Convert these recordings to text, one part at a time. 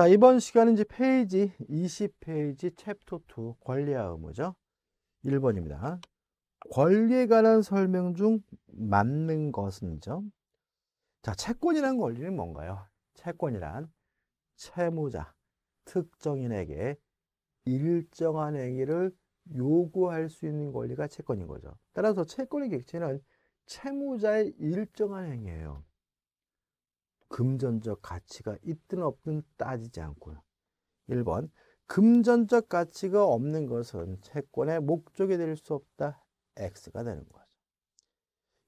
자, 이번 시간은 이제 페이지 20페이지 챕터 2 권리와 의무죠. 1번입니다. 권리에 관한 설명 중 맞는 것은죠. 자, 채권이란 권리는 뭔가요? 채권이란 채무자, 특정인에게 일정한 행위를 요구할 수 있는 권리가 채권인 거죠. 따라서 채권의 객체는 채무자의 일정한 행위예요. 금전적 가치가 있든 없든 따지지 않고요. 1번 금전적 가치가 없는 것은 채권의 목적이 될 수 없다. X가 되는 거죠.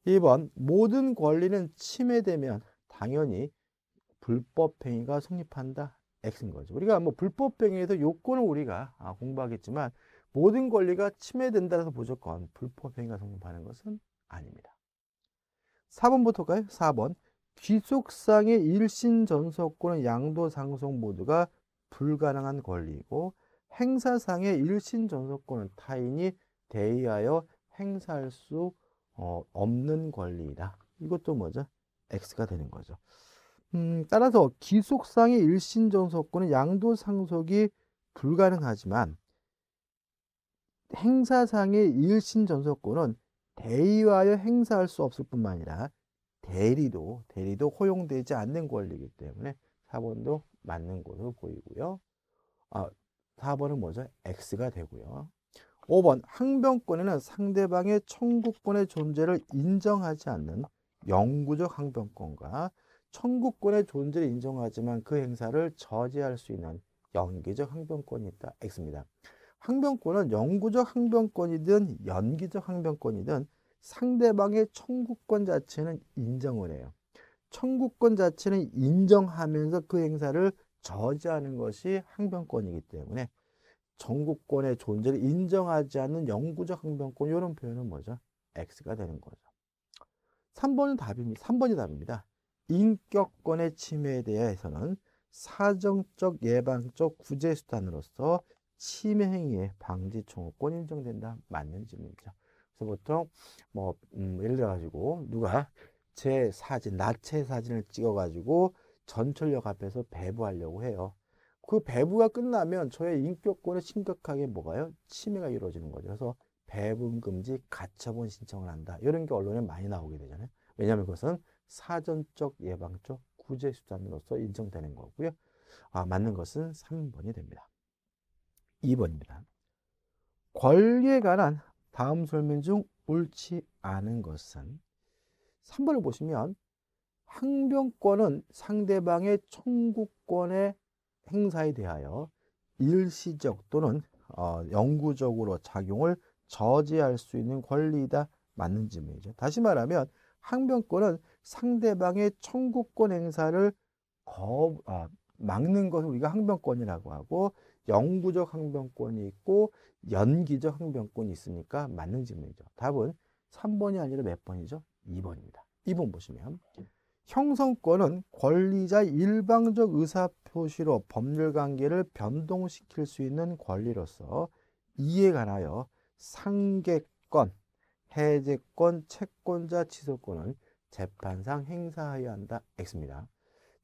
2번 모든 권리는 침해되면 당연히 불법행위가 성립한다. X인 거죠. 우리가 뭐 불법행위에서 요건을 우리가 아, 공부하겠지만 모든 권리가 침해된다 해서 무조건 불법행위가 성립하는 것은 아닙니다. 4번부터 가요. 4번 귀속상의 일신전서권은 양도상속 모두가 불가능한 권리이고 행사상의 일신전서권은 타인이 대의하여 행사할 수 어, 없는 권리이다. 이것도 뭐죠? X가 되는 거죠. 음, 따라서 기속상의 일신전서권은 양도상속이 불가능하지만 행사상의 일신전서권은 대의하여 행사할 수 없을 뿐만 아니라 대리도 대리도 허용되지 않는 권리이기 때문에 4번도 맞는 것으로 보이고요. 아, 4번은 뭐죠? X가 되고요. 5번 항변권에는 상대방의 청구권의 존재를 인정하지 않는 영구적 항변권과 청구권의 존재를 인정하지만 그 행사를 저지할 수 있는 연기적 항변권이 있다. X입니다. 항변권은 영구적 항변권이든 연기적 항변권이든 상대방의 청구권 자체는 인정을 해요. 청구권 자체는 인정하면서 그 행사를 저지하는 것이 항변권이기 때문에 전국권의 존재를 인정하지 않는 영구적 항변권 이런 표현은 뭐죠? X가 되는 거죠. 3번은 답입니다. 3번이 답입니다. 인격권의 침해에 대해서는 사정적 예방적 구제수단으로서 침해 행위의 방지 청구권 인정된다. 맞는 질문이죠. 보통 뭐 음, 예를 들어 가지고 누가 제 사진 나체 사진을 찍어 가지고 전철역 앞에서 배부하려고 해요. 그 배부가 끝나면 저의 인격권을 심각하게 뭐가요? 침해가 이루어지는 거죠. 그래서 배분 금지 가처분 신청을 한다. 이런 게 언론에 많이 나오게 되잖아요. 왜냐하면 그것은 사전적 예방적 구제 수단으로서 인정되는 거고요. 아, 맞는 것은 3번이 됩니다. 2번입니다. 권리에 관한 다음 설명 중 옳지 않은 것은 3번을 보시면 항변권은 상대방의 청구권의 행사에 대하여 일시적 또는 어, 영구적으로 작용을 저지할 수 있는 권리이다 맞는 질문이죠. 다시 말하면 항변권은 상대방의 청구권 행사를 거, 아, 막는 것을 우리가 항변권이라고 하고 영구적 항변권이 있고 연기적 항변권이 있습니까? 맞는 질문이죠. 답은 3번이 아니라 몇 번이죠? 2번입니다. 2번 보시면 형성권은 권리자 일방적 의사표시로 법률관계를 변동시킬 수 있는 권리로서 이에 관하여 상계권, 해제권, 채권자 취소권을 재판상 행사해야 한다. X입니다.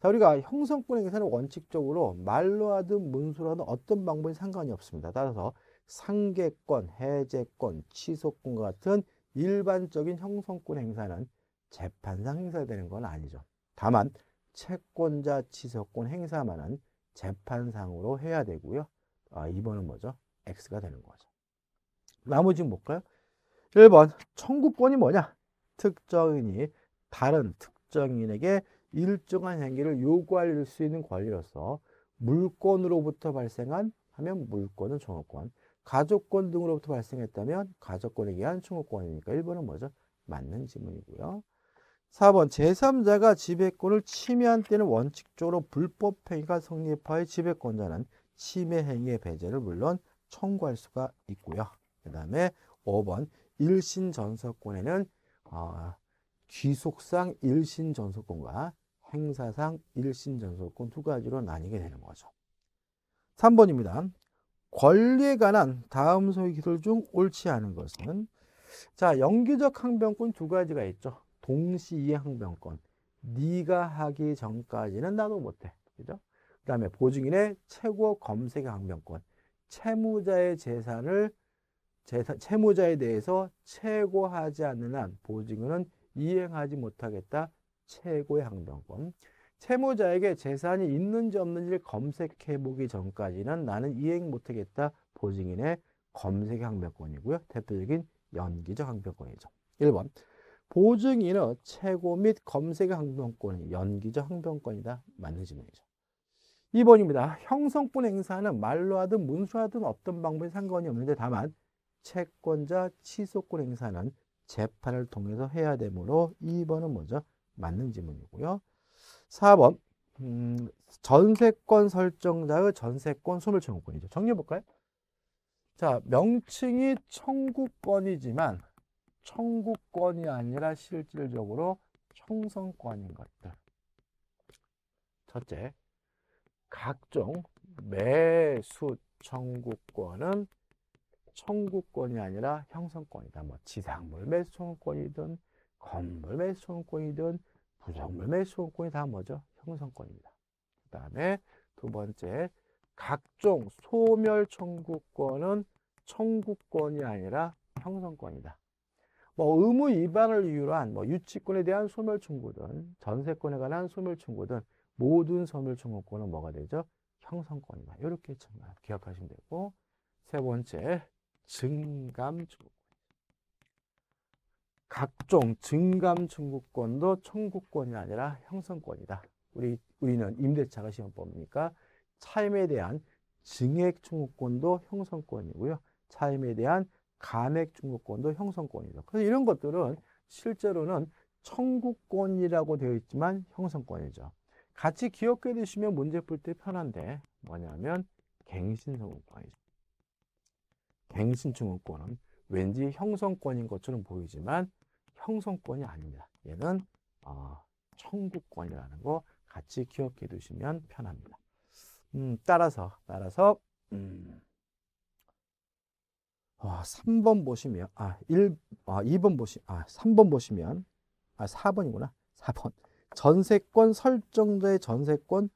자, 우리가 형성권의 계산은 원칙적으로 말로 하든 문서로 하든 어떤 방법이 상관이 없습니다. 따라서 상계권, 해제권, 취소권과 같은 일반적인 형성권 행사는 재판상 행사되는 건 아니죠. 다만 채권자 취소권 행사만은 재판상으로 해야 되고요. 아, 2번은 뭐죠? X가 되는 거죠. 나머지 볼까요? 1번 청구권이 뭐냐? 특정인이 다른 특정인에게 일정한 행위를 요구할 수 있는 권리로서 물권으로부터 발생한 하면 물권은 종업권, 가족권 등으로부터 발생했다면 가족권에 의한 충업권이니까 1번은 뭐죠? 맞는 지문이고요. 4번 제3자가 지배권을 침해한 때는 원칙적으로 불법행위가 성립하여 지배권자는 침해 행위의 배제를 물론 청구할 수가 있고요. 그 다음에 5번 일신전서권에는 어, 아, 귀속상 일신전속권과 행사상 일신전속권 두 가지로 나뉘게 되는 거죠. 3번입니다. 권리에 관한 다음 소유 기술 중 옳지 않은 것은 자 영기적 항변권 두 가지가 있죠. 동시이 항변권. 네가 하기 전까지는 나도 못해. 그죠? 그 다음에 보증인의 최고 검색 항변권. 채무자의 재산을 재산, 채무자에 대해서 최고하지 않는 한 보증인은 이행하지 못하겠다. 최고의 항변권. 채무자에게 재산이 있는지 없는지를 검색해보기 전까지는 나는 이행 못하겠다. 보증인의 검색 항변권이고요. 대표적인 연기적 항변권이죠. 1번. 보증인의 최고 및 검색 항변권이 연기적 항변권이다. 맞는 지문이죠. 2번입니다. 형성권 행사는 말로 하든 문서 하든 어떤 방법에 상관이 없는데 다만 채권자 취소권 행사는 재판을 통해서 해야 되므로 2번은 먼저 맞는 지문이고요. 4번 음, 전세권 설정자의 전세권 소멸 청구권이죠. 정리해 볼까요? 자, 명칭이 청구권이지만 청구권이 아니라 실질적으로 청성권인 것들. 첫째, 각종 매수 청구권은 청구권이 아니라 형성권이다. 뭐 지상물 매수 청구권이든 건물 매수 청구권이든 부정물 매수 청구권이 다 뭐죠? 형성권입니다. 그 다음에 두 번째 각종 소멸 청구권은 청구권이 아니라 형성권이다. 뭐 의무 위반을 이유로 한뭐 유치권에 대한 소멸 청구든 전세권에 관한 소멸 청구든 모든 소멸 청구권은 뭐가 되죠? 형성권이다. 이렇게 기억하시면 되고 세 번째 증감 청구권. 각종 증감 청구권도 청구권이 아니라 형성권이다. 우리 우리는 임대차가 시험법이니까 차임에 대한 증액 청구권도 형성권이고요. 차임에 대한 감액 청구권도 형성권이죠. 그래서 이런 것들은 실제로는 청구권이라고 되어 있지만 형성권이죠. 같이 기억해 두시면 문제 풀 때 편한데 뭐냐면 갱신청구권이죠. 갱신증후권은 왠지 형성권인 것처럼 보이지만 형성권이 아닙니다. 얘는 어, 청구권이라는 거 같이 기억해 두시면 편합니다. 음, 따라서 따라서 음, 어, 3번 보시면 아, 1 아, 2번 보시 아, 3번 보시면 아, 4번이구나. 4번. 전세권 설정자의 전세권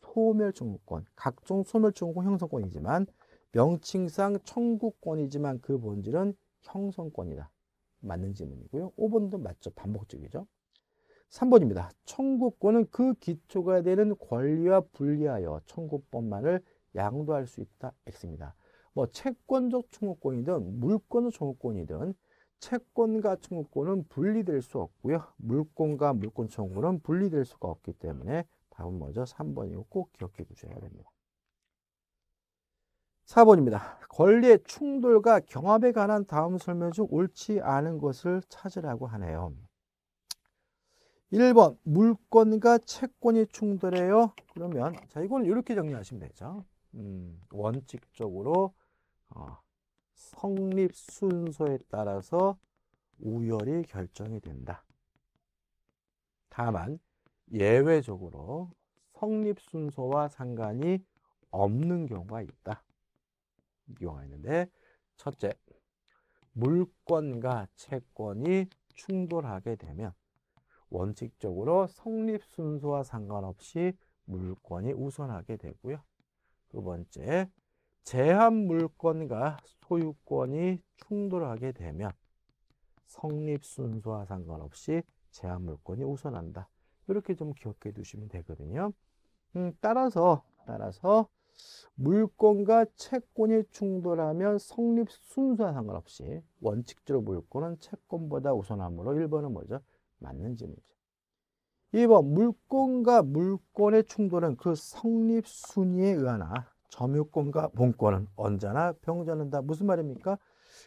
소멸증후권, 각종 소멸증후 형성권이지만 명칭상 청구권이지만 그 본질은 형성권이다. 맞는 질문이고요. 5번도 맞죠. 반복적이죠. 3번입니다. 청구권은 그 기초가 되는 권리와 분리하여 청구권만을 양도할 수 있다. X입니다. 뭐 채권적 청구권이든 물권적 청구권이든 채권과 청구권은 분리될 수 없고요. 물권과 물권 청구는 분리될 수가 없기 때문에 답은 먼저 3번이고 꼭 기억해 두셔야 됩니다. 4번입니다. 권리의 충돌과 경합에 관한 다음 설명 중 옳지 않은 것을 찾으라고 하네요. 1번 물권과 채권이 충돌해요. 그러면 자이거 이렇게 정리하시면 되죠. 음, 원칙적으로 어, 성립 순서에 따라서 우열이 결정이 된다. 다만 예외적으로 성립 순서와 상관이 없는 경우가 있다. 이용하는데 첫째, 물권과 채권이 충돌하게 되면 원칙적으로 성립 순서와 상관없이 물권이 우선하게 되고요. 두 번째, 제한 물권과 소유권이 충돌하게 되면 성립 순서와 상관없이 제한 물권이 우선한다. 이렇게 좀 기억해 두시면 되거든요. 음, 따라서 따라서 물권과 채권이 충돌하면 성립 순수와 상관없이 원칙적으로 물권은 채권보다 우선함으로 1번은 뭐죠? 맞는 질문이죠. 2번 물권과 물권의 충돌은 그 성립 순위에 의하나 점유권과 본권은 언제나 병전한다. 무슨 말입니까?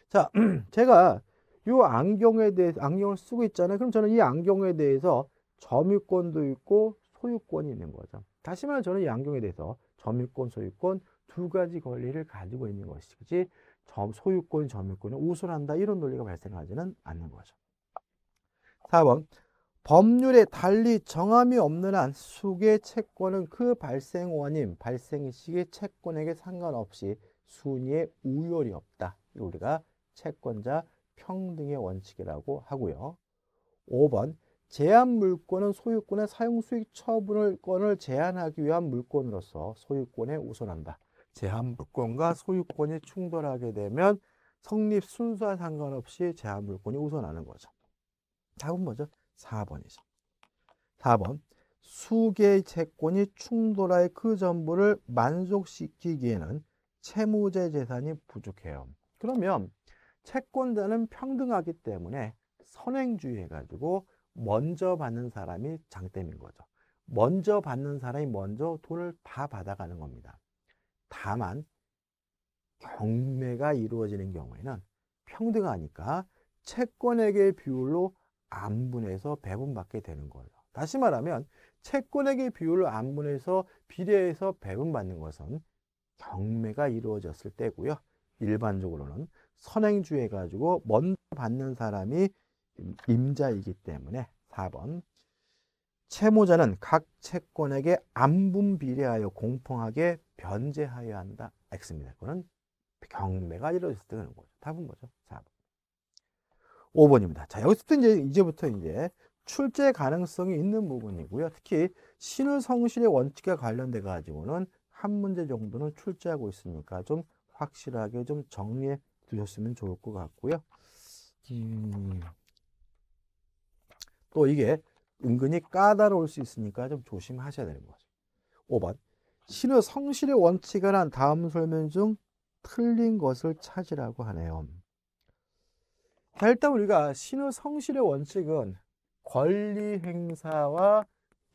자, 제가 이 안경에 대해 안경을 쓰고 있잖아요. 그럼 저는 이 안경에 대해서 점유권도 있고 소유권이 있는 거죠. 다시 말해 저는 이 안경에 대해서 점유권, 소유권 두 가지 권리를 가지고 있는 것이지 소유권, 점유권이 우선한다 이런 논리가 발생하지는 않는 거죠. 4번 법률에 달리 정함이 없는 한 수계 채권은 그 발생 원인, 발생 시기 채권에게 상관없이 순위에 우열이 없다. 우리가 채권자 평등의 원칙이라고 하고요. 5번 제한 물권은 소유권의 사용 수익 처분권을 제한하기 위한 물권으로서 소유권에 우선한다. 제한 물권과 소유권이 충돌하게 되면 성립 순수와 상관없이 제한 물권이 우선하는 거죠. 답은 뭐죠? 4번이죠. 4번. 수계의 채권이 충돌하여 그 전부를 만족시키기에는 채무제 재산이 부족해요. 그러면 채권자는 평등하기 때문에 선행주의해가지고 먼저 받는 사람이 장댐인 거죠. 먼저 받는 사람이 먼저 돈을 다 받아가는 겁니다. 다만 경매가 이루어지는 경우에는 평등하니까 채권에게 비율로 안 분해서 배분받게 되는 거예요. 다시 말하면 채권에게 비율로 안 분해서 비례해서 배분받는 것은 경매가 이루어졌을 때고요. 일반적으로는 선행주해 가지고 먼저 받는 사람이 임자이기 때문에 4번 채무자는 각 채권에게 안분 비례하여 공평하게 변제하여야 한다. X입니다. 그거는 경매가 이루어졌을 때 그런 거죠. 답은 뭐죠? 4번. 5번입니다. 자, 여기서부터 이제, 이제부터 이제 출제 가능성이 있는 부분이고요. 특히 신을 성실의 원칙과 관련돼 가지고는 한 문제 정도는 출제하고 있으니까 좀 확실하게 좀 정리해 두셨으면 좋을 것 같고요. 음... 또 이게 은근히 까다로울 수 있으니까 좀 조심하셔야 되는 거죠. 5번 신의 성실의 원칙을 한 다음 설명 중 틀린 것을 찾으라고 하네요. 자, 일단 우리가 신의 성실의 원칙은 권리 행사와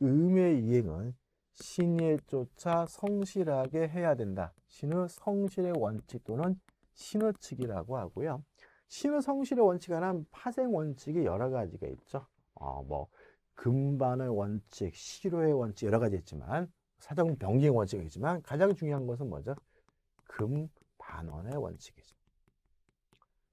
의무의 이행은 신에 쫓아 성실하게 해야 된다. 신의 성실의 원칙 또는 신의 측이라고 하고요. 신의 성실의 원칙 안한 파생 원칙이 여러 가지가 있죠. 어, 뭐 금반의 원칙, 실효의 원칙 여러 가지 있지만 사정 변경 의 원칙이 지만 가장 중요한 것은 뭐죠? 금반원의 원칙이죠.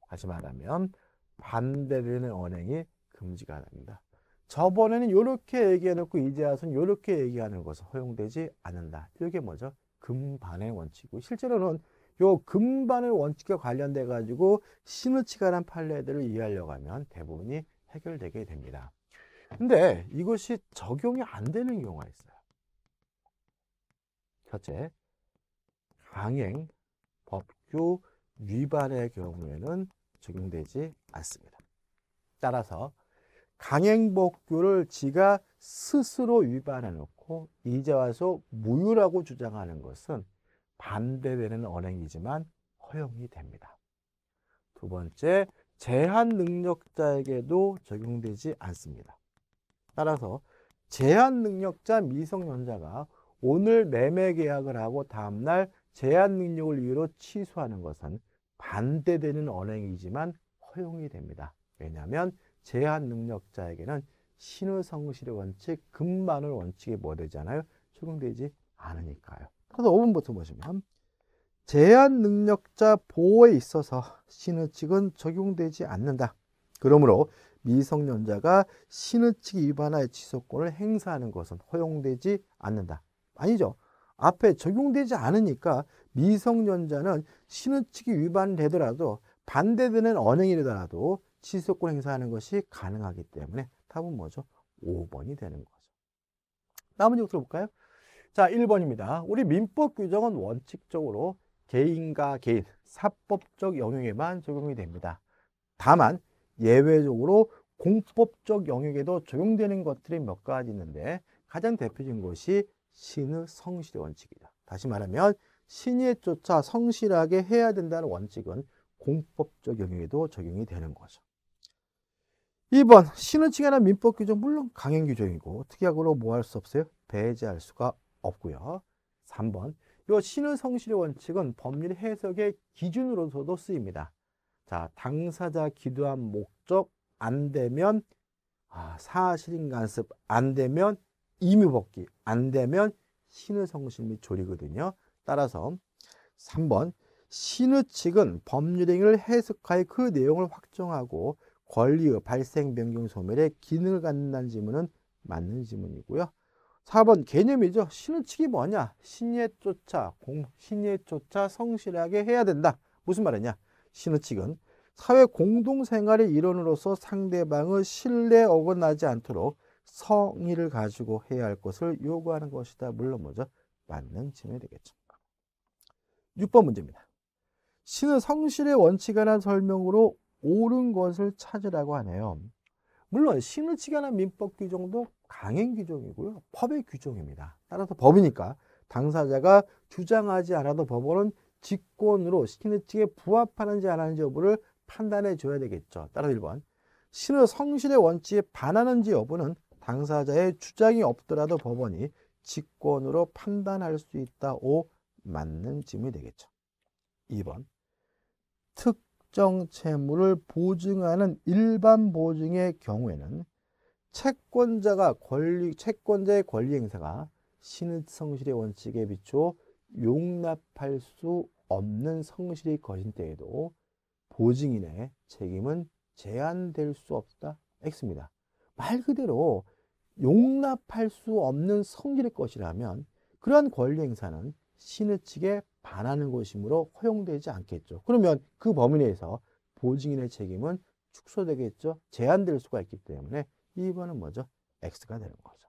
다시 말하면 반대되는 언행이 금지가 됩니다. 저번에는 이렇게 얘기해놓고 이제 와서는 이렇게 얘기하는 것은 허용되지 않는다. 이게 뭐죠? 금반의 원칙이고 실제로는 요 금반의 원칙과 관련돼 가지고 신우치가란 판례들을 이해하려고 하면 대부분이 해결되게 됩니다. 근데 이것이 적용이 안 되는 경우가 있어요. 첫째, 강행, 법규 위반의 경우에는 적용되지 않습니다. 따라서 강행법규를 지가 스스로 위반해놓고 이제 와서 무효라고 주장하는 것은 반대되는 언행이지만 허용이 됩니다. 두 번째, 제한 능력자에게도 적용되지 않습니다. 따라서 제한 능력자 미성년자가 오늘 매매 계약을 하고 다음날 제한 능력을 이유로 취소하는 것은 반대되는 언행이지만 허용이 됩니다. 왜냐하면 제한 능력자에게는 신의성실의 원칙, 금반을 원칙이 뭐 되잖아요. 적용되지 않으니까요. 그래서 5번부터 보시면 제한 능력자 보호에 있어서 신의 측은 적용되지 않는다. 그러므로 미성년자가 신의칙 위반하여 취소권을 행사하는 것은 허용되지 않는다. 아니죠. 앞에 적용되지 않으니까 미성년자는 신의칙이 위반되더라도 반대되는 언행이라도 취소권 행사하는 것이 가능하기 때문에 답은 뭐죠? 5번이 되는 거죠. 나머지 것들 볼까요? 자, 1번입니다. 우리 민법 규정은 원칙적으로 개인과 개인, 사법적 영역에만 적용이 됩니다. 다만 예외적으로 공법적 영역에도 적용되는 것들이 몇 가지 있는데 가장 대표적인 것이 신의 성실의 원칙이다. 다시 말하면 신의에 쫓아 성실하게 해야 된다는 원칙은 공법적 영역에도 적용이 되는 거죠. 2번 신의 측에는 민법 규정 물론 강행 규정이고 특약으로 뭐 할 수 없어요? 배제할 수가 없고요. 3번 이 신의 성실의 원칙은 법률 해석의 기준으로서도 쓰입니다. 자, 당사자 기도한 목적 안 되면 아, 사실인 간섭 안 되면 임의 복귀 안 되면 신의 성실 및 조리거든요. 따라서 3번 신의 측은 법률행위를 해석하여 그 내용을 확정하고 권리의 발생, 변경, 소멸의 기능을 갖는다는 질문은 맞는 질문이고요. 4번 개념이죠. 신의 측이 뭐냐? 신의조차 공, 신의조차 성실하게 해야 된다. 무슨 말이냐? 신우 측은 사회 공동생활의 일원으로서 상대방의 신뢰에 어긋나지 않도록 성의를 가지고 해야 할 것을 요구하는 것이다. 물론 먼저 만능침이 되겠죠. 6번 문제입니다. 신은 성실의 원칙에 관한 설명으로 옳은 것을 찾으라고 하네요. 물론 신을 치관한 민법 규정도 강행 규정이고요. 법의 규정입니다. 따라서 법이니까 당사자가 주장하지 않아도 법원은 직권으로 시키는측에 부합하는지 안 하는지 여부를 판단해 줘야 되겠죠. 따라서 1번 실효 성실의 원칙에 반하는지 여부는 당사자의 주장이 없더라도 법원이 직권으로 판단할 수 있다. 오 맞는 질이 되겠죠. 2번 특정 채무를 보증하는 일반 보증의 경우에는 채권자가 권리 채권자의 권리 행사가 신의성실의 원칙에 비추어 용납할 수 없는 성실이 거신 때에도 보증인의 책임은 제한될 수 없다. X입니다. 말 그대로 용납할 수 없는 성질의 것이라면 그러한 권리 행사는 신의 측에 반하는 것이므로 허용되지 않겠죠. 그러면 그 범위 내에서 보증인의 책임은 축소되겠죠. 제한될 수가 있기 때문에 2번은 뭐죠? X가 되는 거죠.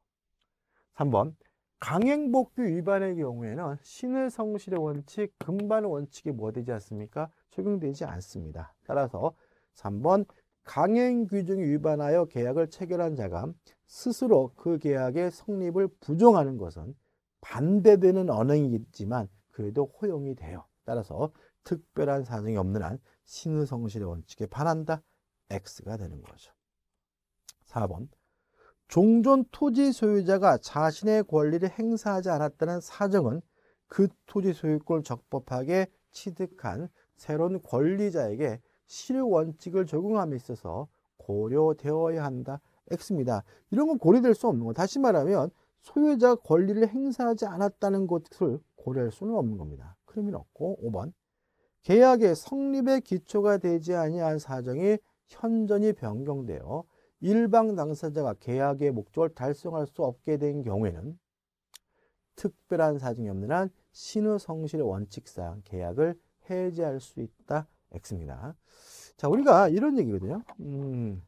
3번 강행복귀 위반의 경우에는 신의 성실의 원칙, 금반의 원칙이 뭐 되지 않습니까? 적용되지 않습니다. 따라서 3번 강행 규정 위반하여 계약을 체결한 자가 스스로 그 계약의 성립을 부정하는 것은 반대되는 언행이지만 그래도 허용이 돼요. 따라서 특별한 사정이 없는 한 신의 성실의 원칙에 반한다. X가 되는 거죠. 4번 종전 토지 소유자가 자신의 권리를 행사하지 않았다는 사정은 그 토지 소유권 을 적법하게 취득한 새로운 권리자에게 실원칙을 적용함에 있어서 고려되어야 한다. X입니다. 이런 건 고려될 수 없는 거. 다시 말하면 소유자 권리를 행사하지 않았다는 것을 고려할 수는 없는 겁니다. 그런 의 없고 5번 계약의 성립의 기초가 되지 아니한 사정이 현전이 변경되어 일방 당사자가 계약의 목적을 달성할 수 없게 된 경우에는 특별한 사정이 없는 한 신의성실의 원칙상 계약을 해제할 수 있다. X입니다. 자, 우리가 이런 얘기거든요. 음,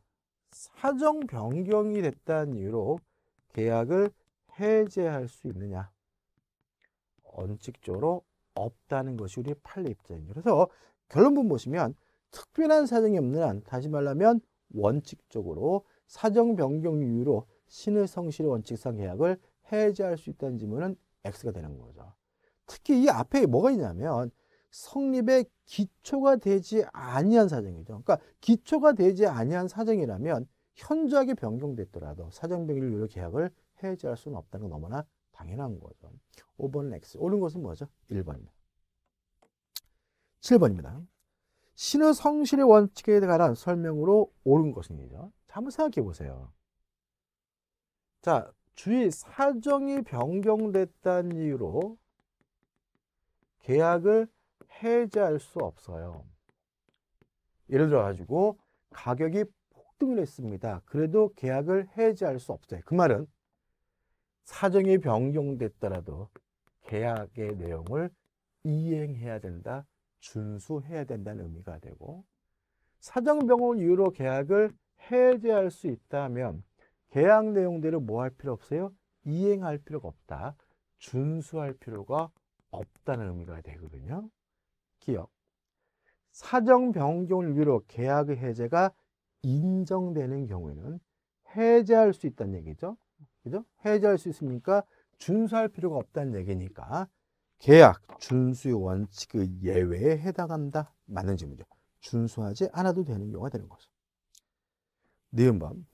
사정 변경이 됐다는 이유로 계약을 해제할 수 있느냐. 원칙적으로 없다는 것이 우리 판례 입장입니다. 그래서 결론분 보시면 특별한 사정이 없는 한, 다시 말하면 원칙적으로 사정 변경 이유로 신의 성실 원칙상 계약을 해제할 수 있다는 지문은 X가 되는 거죠. 특히 이 앞에 뭐가 있냐면 성립의 기초가 되지 아니한 사정이죠. 그러니까 기초가 되지 아니한 사정이라면 현저하게 변경됐더라도 사정 변경 이유로 계약을 해제할 수는 없다는 건 너무나 당연한 거죠. 5번은 X. 옳은 것은 뭐죠? 1번입니다. 7번입니다. 신의 성실의 원칙에 관한 설명으로 옳은 것입니다. 한번 생각해 보세요. 자, 주의 사정이 변경됐다는 이유로 계약을 해제할 수 없어요. 예를 들어 가지고 가격이 폭등을 했습니다. 그래도 계약을 해제할 수 없어요. 그 말은 사정이 변경됐더라도 계약의 내용을 이행해야 된다 준수해야 된다는 의미가 되고 사정병원 이유로 계약을 해제할 수 있다면 계약 내용대로 뭐 할 필요 없어요? 이행할 필요가 없다. 준수할 필요가 없다는 의미가 되거든요. 기억. 사정 변경을 위로 계약의 해제가 인정되는 경우에는 해제할 수 있다는 얘기죠. 그죠? 해제할 수 있으니까 준수할 필요가 없다는 얘기니까 계약 준수의 원칙의 예외에 해당한다. 맞는지 문제. 준수하지 않아도 되는 경우가 되는 거죠. 니은 번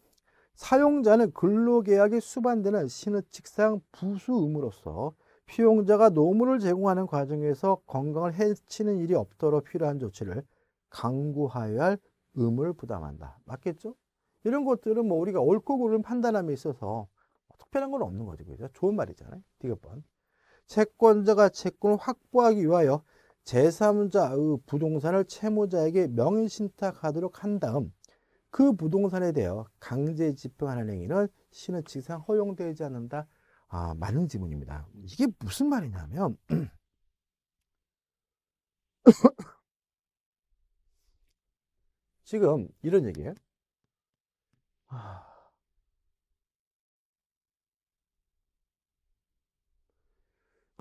사용자는 근로계약이 수반되는 신의칙상 부수 의무로서 피용자가 노무를 제공하는 과정에서 건강을 해치는 일이 없도록 필요한 조치를 강구하여야 할 의무를 부담한다. 맞겠죠? 이런 것들은 뭐 우리가 옳고 그름 판단함에 있어서 뭐 특별한 건 없는 거죠. 그죠? 좋은 말이잖아요. 디귿번. 채권자가 채권을 확보하기 위하여 제3자의 부동산을 채무자에게 명의신탁하도록 한 다음 그 부동산에 대해 강제 집행하는 행위는 신의칙상 허용되지 않는다. 아, 많은 지문입니다. 이게 무슨 말이냐면 지금 이런 얘기예요. 아...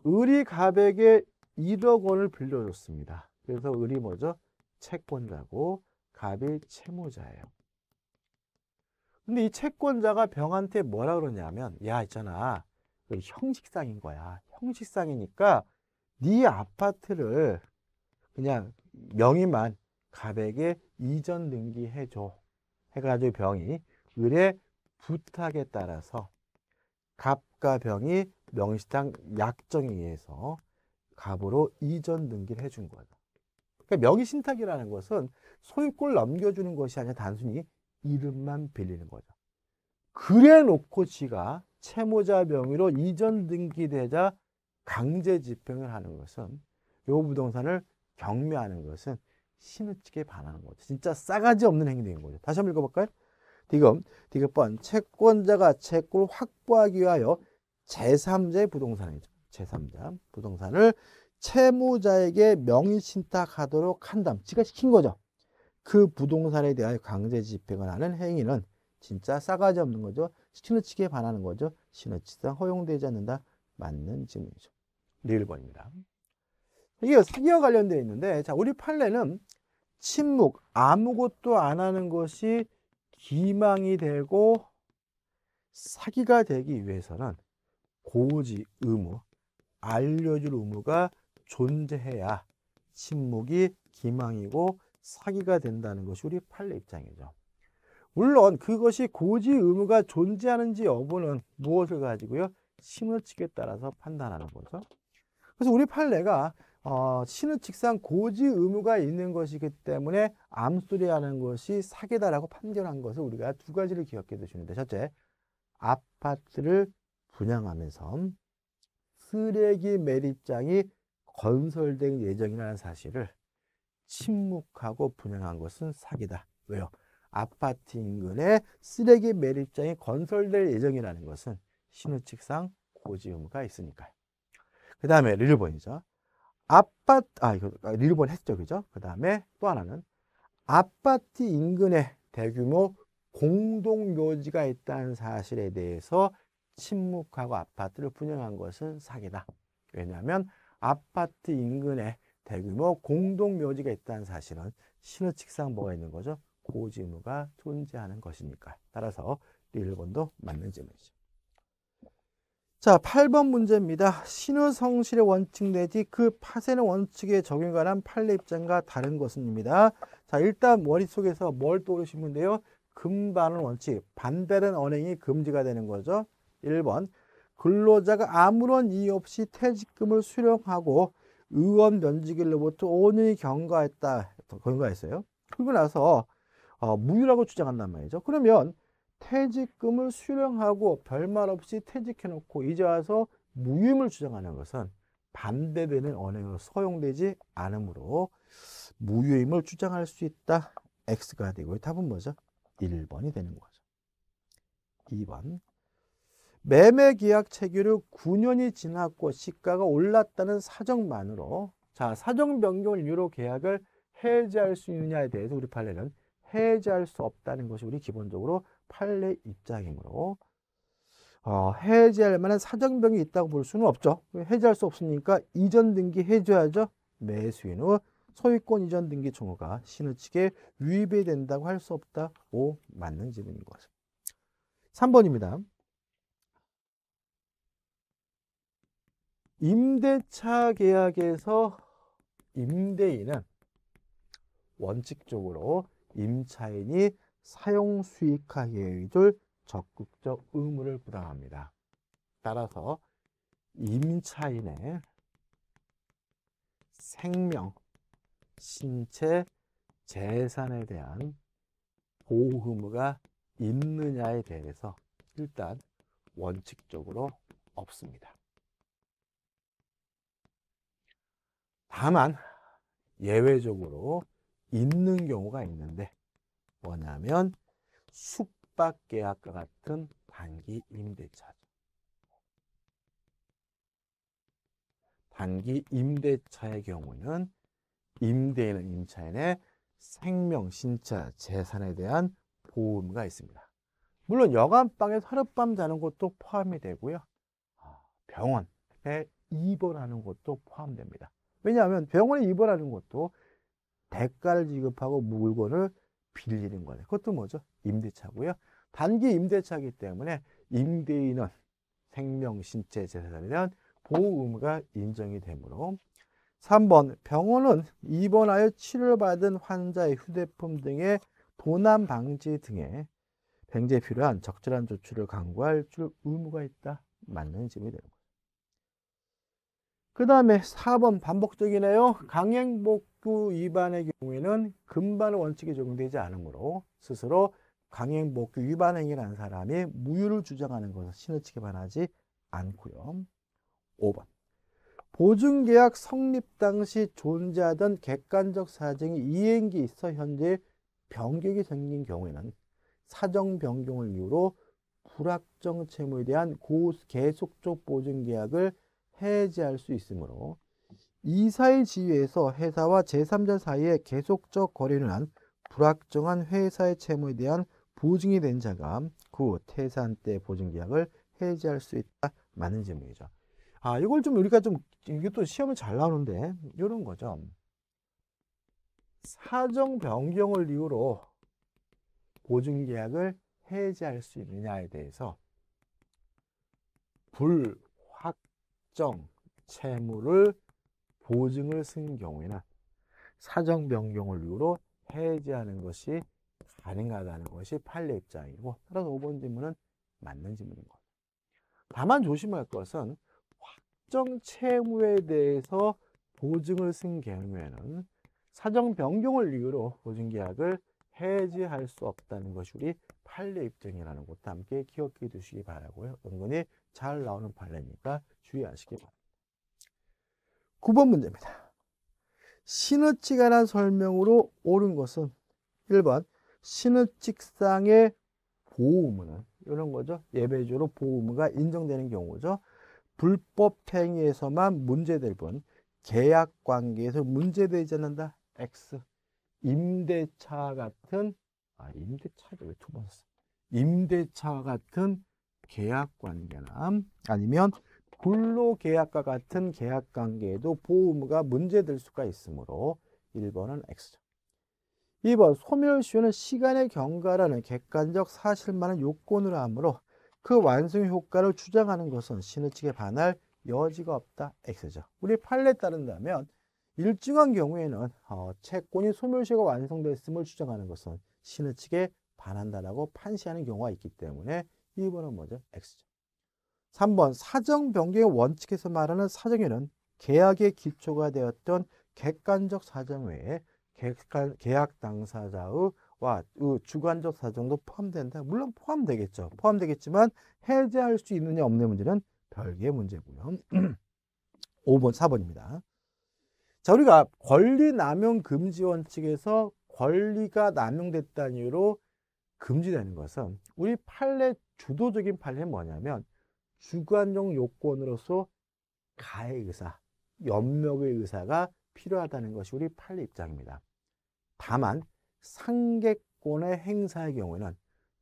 의리갑에게 1억 원을 빌려줬습니다. 그래서 을이 뭐죠? 채권자고 갑이 채무자예요. 근데 이 채권자가 병한테 뭐라 그러냐면 야 있잖아 그 형식상인 거야. 형식상이니까 네 아파트를 그냥 명의만 갑에게 이전 등기해줘. 해가지고 병이 을의 부탁에 따라서 갑과 병이 명시당 약정에 의해서 갑으로 이전 등기를 해준 거다. 그러니까 명의신탁이라는 것은 소유권 넘겨주는 것이 아니라 단순히 이름만 빌리는 거죠. 그래 놓고 지가 채무자 명의로 이전 등기되자 강제 집행을 하는 것은 요 부동산을 경매하는 것은 신우 측에 반하는 거죠. 진짜 싸가지 없는 행위인 거죠. 다시 한번 읽어볼까요? 디귿, 디귿번 채권자가 채권을 확보하기 위하여 제3자의 부동산이죠. 제3자 부동산을 채무자에게 명의 신탁하도록 한담. 지가 시킨 거죠. 그 부동산에 대하여 강제 집행을 하는 행위는 진짜 싸가지 없는 거죠. 신우치기에 반하는 거죠. 신우치상 허용되지 않는다. 맞는 증명이죠. 1번입니다. 이게 사기와 관련되어 있는데 자 우리 판례는 침묵 아무것도 안 하는 것이 기망이 되고 사기가 되기 위해서는 고지 의무, 알려줄 의무가 존재해야 침묵이 기망이고 사기가 된다는 것이 우리 판례 입장이죠. 물론 그것이 고지 의무가 존재하는지 여부는 무엇을 가지고요? 심을치기에 따라서 판단하는 거죠. 그래서 우리 판례가 어, 신우칙상 고지 의무가 있는 것이기 때문에 암수리하는 것이 사기다라고 판결한 것을 우리가 두 가지를 기억해 두시는데 첫째, 아파트를 분양하면서 쓰레기 매립장이 건설된 예정이라는 사실을 침묵하고 분양한 것은 사기다. 왜요? 아파트 인근에 쓰레기 매립장이 건설될 예정이라는 것은 신우칙상 고지 의무가 있으니까요. 그 다음에 리를 보이죠 아파트, 아, 이거 일본 아, 했죠. 그죠? 그 다음에 또 하나는 아파트 인근에 대규모 공동묘지가 있다는 사실에 대해서 침묵하고 아파트를 분양한 것은 사기다. 왜냐하면 아파트 인근에 대규모 공동묘지가 있다는 사실은 신호칙상 뭐가 있는 거죠? 고지무가 의 존재하는 것이니까. 따라서 1번도 맞는 질문이죠. 자, 8번 문제입니다. 신우성실의 원칙 내지 그 파세는 원칙에 적용 관한 판례 입장과 다른 것은입니다. 자, 일단 머릿속에서 뭘 떠오르시면 데요 금반은 원칙, 반대는 언행이 금지가 되는 거죠. 1번, 근로자가 아무런 이유 없이 퇴직금을 수령하고 의원 면직일로부터 5년이 경과했다, 경과했어요. 그리고 나서 어, 무효라고 주장한단 말이죠. 그러면 퇴직금을 수령하고 별말 없이 퇴직해놓고 이제 와서 무임을 주장하는 것은 반대되는 언행으로 허용되지 않으므로 무임을 주장할 수 있다. X가 되고 답은 뭐죠? 1번이 되는 거죠. 2번 매매 계약 체결후 9년이 지났고 시가가 올랐다는 사정만으로 자 사정 변경 이유로 계약을 해지할 수 있느냐에 대해서 우리 판례는 해지할 수 없다는 것이 우리 기본적으로 판례 입장이므로 어, 해제할 만한 사정병이 있다고 볼 수는 없죠. 해제할 수 없으니까 이전 등기 해줘야죠. 매수인 후 소유권 이전 등기 종호가 신우 측에 위배 된다고 할 수 없다. 오 맞는 지문인 거죠. 3번입니다. 임대차 계약에서 임대인은 원칙적으로 임차인이 사용 수익화에 의존 적극적 의무를 부담합니다. 따라서 임차인의 생명, 신체, 재산에 대한 보호 의무가 있느냐에 대해서 일단 원칙적으로 없습니다. 다만 예외적으로 있는 경우가 있는데 뭐냐면 숙박계약과 같은 단기 임대차. 단기 임대차의 경우는 임대인은 임차인의 생명, 신차, 재산에 대한 보험가 있습니다. 물론 여간방에 하룻밤 자는 것도 포함이 되고요. 아, 병원에 입원하는 것도 포함됩니다. 왜냐하면 병원에 입원하는 것도 대가를 지급하고 물건을 빌리는 거네. 그것도 뭐죠? 임대차고요. 단기 임대차이기 때문에 임대인은 생명, 신체, 재산에 대한 보호 의무가 인정이 되므로 3번 병원은 입원하여 치료받은 환자의 휴대폰 등의 도난 방지 등의 병제에 필요한 적절한 조치를 강구할 줄 의무가 있다. 맞는 질문이 되는 거예요. 그 다음에 4번 반복적이네요. 강행복 그 위반의 경우에는 금반 원칙에 적용되지 않으므로 스스로 강행 복규 위반 행위를 한 사람이 무효를 주장하는 것은 신의 치기 반하지 않고요. 5번 보증계약 성립 당시 존재하던 객관적 사정이 이행기 있어 현재 변경이 생긴 경우에는 사정 변경을 이유로 불확정 채무에 대한 계속적 보증 계약을 해지할 수 있으므로 이사의 지위에서 회사와 제3자 사이에 계속적 거래를 한 불확정한 회사의 채무에 대한 보증이 된 자가 그 태산 때 보증계약을 해지할 수 있다. 맞는 질문이죠 아, 이걸 좀 우리가 좀 이게 또 시험에 잘 나오는데 이런 거죠. 사정 변경을 이유로 보증계약을 해지할 수 있느냐에 대해서 불확정 채무를 보증을 쓴경우에나 사정 변경을 이유로 해지하는 것이 가능하다는 것이 판례 입장이고 따라서 5번 질문은 맞는 질문인 거죠. 다만 조심할 것은 확정 채무에 대해서 보증을 쓴 경우에는 사정 변경을 이유로 보증계약을 해지할 수 없다는 것이 우리 판례 입장이라는 것도 함께 기억해 두시기 바라고요. 은근히 잘 나오는 판례니까 주의하시기 바랍니다. 9번 문제입니다. 신의칙이라는 설명으로 옳은 것은 1번 신의칙상의 보호문 이런 거죠. 예배주로 보호문가 인정되는 경우죠. 불법 행위에서만 문제될 뿐 계약 관계에서 문제되지 않는다. X. 임대차 같은 아 임대차가 왜두 번 썼어? 임대차 같은 계약 관계나 아니면 근로계약과 같은 계약관계에도 보험가 문제될 수가 있으므로 1번은 X죠. 2번 소멸시효는 시간의 경과라는 객관적 사실만을 요건으로 하므로 그 완성 효과를 주장하는 것은 신의 측에 반할 여지가 없다. X죠. 우리 판례에 따른다면 일정한 경우에는 어, 채권이 소멸시효가 완성됐음을 주장하는 것은 신의 측에 반한다라고 판시하는 경우가 있기 때문에 2번은 뭐죠? X죠. 3번 사정 변경의 원칙에서 말하는 사정에는 계약의 기초가 되었던 객관적 사정 외에 계약 당사자의 와 주관적 사정도 포함된다. 물론 포함되겠죠. 포함되겠지만 해제할 수 있느냐 없느냐 문제는 별개의 문제고요. 5번, 4번입니다. 자, 우리가 권리 남용 금지 원칙에서 권리가 남용됐다는 이유로 금지되는 것은 우리 판례 주도적인 판례는 뭐냐면 주관용 요건으로서 가해 의사, 연명의 의사가 필요하다는 것이 우리 판례 입장입니다. 다만 상계권의 행사의 경우에는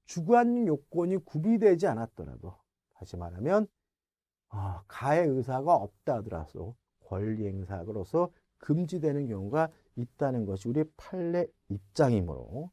주관 요건이 구비되지 않았더라도 다시 말하면 아, 가해 의사가 없다 하더라도 권리 행사로서 금지되는 경우가 있다는 것이 우리 판례 입장이므로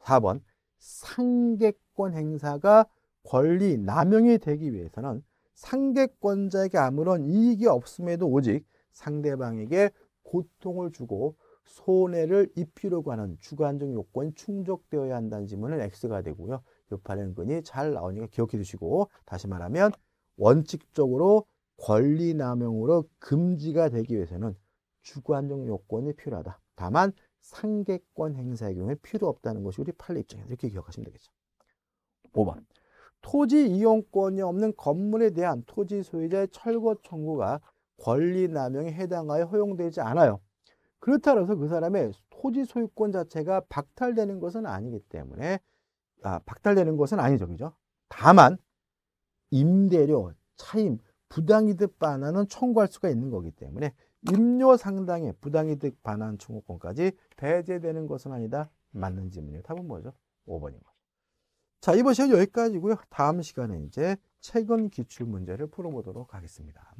4번 상계권 행사가 권리 남용이 되기 위해서는 상대권자에게 아무런 이익이 없음에도 오직 상대방에게 고통을 주고 손해를 입히려고 하는 주관적 요건이 충족되어야 한다는 지문은 X가 되고요. 요파의 은근히 잘 나오니까 기억해 두시고 다시 말하면 원칙적으로 권리 남용으로 금지가 되기 위해서는 주관적 요건이 필요하다. 다만 상계권 행사의 경우에 필요 없다는 것이 우리 판례 입장에서 이렇게 기억하시면 되겠죠. 5번 토지 이용권이 없는 건물에 대한 토지 소유자의 철거 청구가 권리남용에 해당하여 허용되지 않아요. 그렇다라서 그 사람의 토지 소유권 자체가 박탈되는 것은 아니기 때문에 아, 박탈되는 것은 아니죠. 그죠? 다만 임대료, 차임, 부당이득 반환은 청구할 수가 있는 거기 때문에 임료 상당의 부당이득 반환 청구권까지 배제되는 것은 아니다. 맞는 질문이에요. 답은 뭐죠? 5번입니다. 자, 이번 시간 여기까지고요. 다음 시간에 이제 최근 기출 문제를 풀어보도록 하겠습니다.